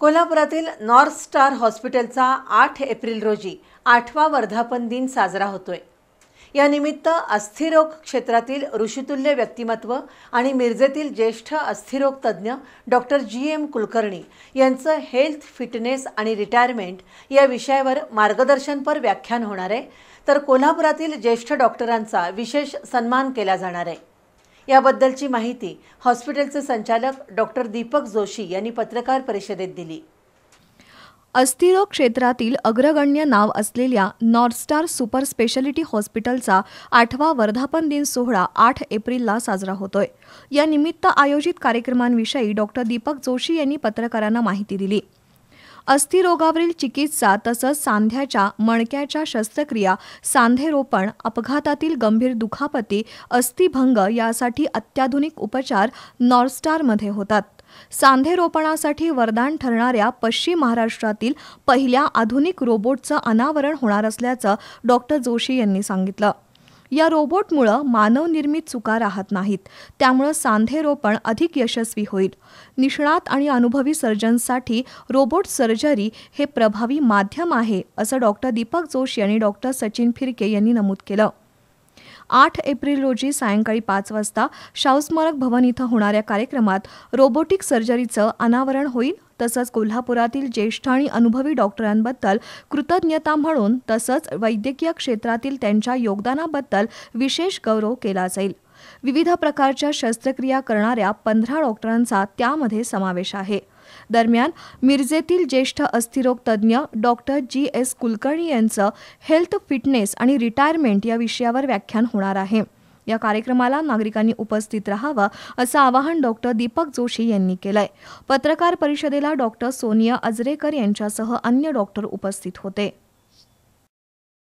कोल्हापुरातील north star हॉस्पिटलचा आठ एप्रिल रोजी आठवा वर्धापन दिन साजरा होतोय यानिमित्त अस्थिरोग क्षेत्रातील ऋषितुल्य व्यक्तिमत्व आणि मिरजेतील ज्येष्ठ अस्थिरोग तज्ज्ञ डॉक्टर जी एम कुलकर्णी यांचं हेल्थ फिटनेस आणि रिटायरमेंट या विषयावर मार्गदर्शनपर व्याख्यान होणार आहे तर कोल्हापुरातील ज्येष्ठ डॉक्टरांचा विशेष सन्मान केला जाणार आहे याबद्दलची माहिती हॉस्पिटलचे संचालक डॉक्टर दीपक जोशी यांनी पत्रकार परिषदेत दिली अस्थिरोग क्षेत्रातील अग्रगण्य नाव असलेल्या नॉर्थस्टार सुपर स्पेशालिटी हॉस्पिटलचा आठवा वर्धापन दिन सोहळा आठ एप्रिलला साजरा होतोय या निमित्त आयोजित कार्यक्रमांविषयी डॉक्टर दीपक जोशी यांनी पत्रकारांना माहिती दिली अस्थिरोगावरील चिकित्सा तसंच सांध्याच्या मणक्याच्या शस्त्रक्रिया सांधेरोपण अपघातातील गंभीर दुखापती अस्थिभंग यासाठी अत्याधुनिक उपचार नॉर्थस्टारमध्ये होतात सांधेरोपणासाठी वरदान ठरणाऱ्या पश्चिम महाराष्ट्रातील पहिल्या आधुनिक रोबोटचं अनावरण होणार असल्याचं डॉक्टर जोशी यांनी सांगितलं या रोबोटमुळं मानवनिर्मित चुका राहत नाहीत त्यामुळं सांधे रोपण अधिक यशस्वी होईल निष्णात आणि अनुभवी सर्जनसाठी रोबोट सर्जरी हे प्रभावी माध्यम आहे असं डॉक्टर दीपक जोशी आणि डॉक्टर सचिन फिरके यांनी नमूद केलं आठ एप्रिल रोजी सायंकाळी पाच वाजता शाहूस्मारक भवन इथं होणाऱ्या कार्यक्रमात रोबोटिक सर्जरीचं अनावरण होईल तसंच कोल्हापुरातील ज्येष्ठ आणि अनुभवी डॉक्टरांबद्दल कृतज्ञता म्हणून तसंच वैद्यकीय क्षेत्रातील त्यांच्या योगदानाबद्दल विशेष गौरव केला जाईल विविध प्रकारच्या शस्त्रक्रिया करणाऱ्या पंधरा डॉक्टरांचा त्यामध्ये समावेश आहे दरम्यान मिरजेतील ज्येष्ठ अस्थिरोग तज्ज्ञ डॉक्टर जी एस कुलकर्णी यांचं हेल्थ फिटनेस आणि रिटायरमेंट या विषयावर व्याख्यान होणार आहे या कार्यक्रमाला नागरिकांनी उपस्थित राहावं असं आवाहन डॉक्टर दीपक जोशी यांनी केलंय पत्रकार परिषदेला डॉक्टर सोनिया अजरेकर यांच्यासह अन्य डॉक्टर उपस्थित होते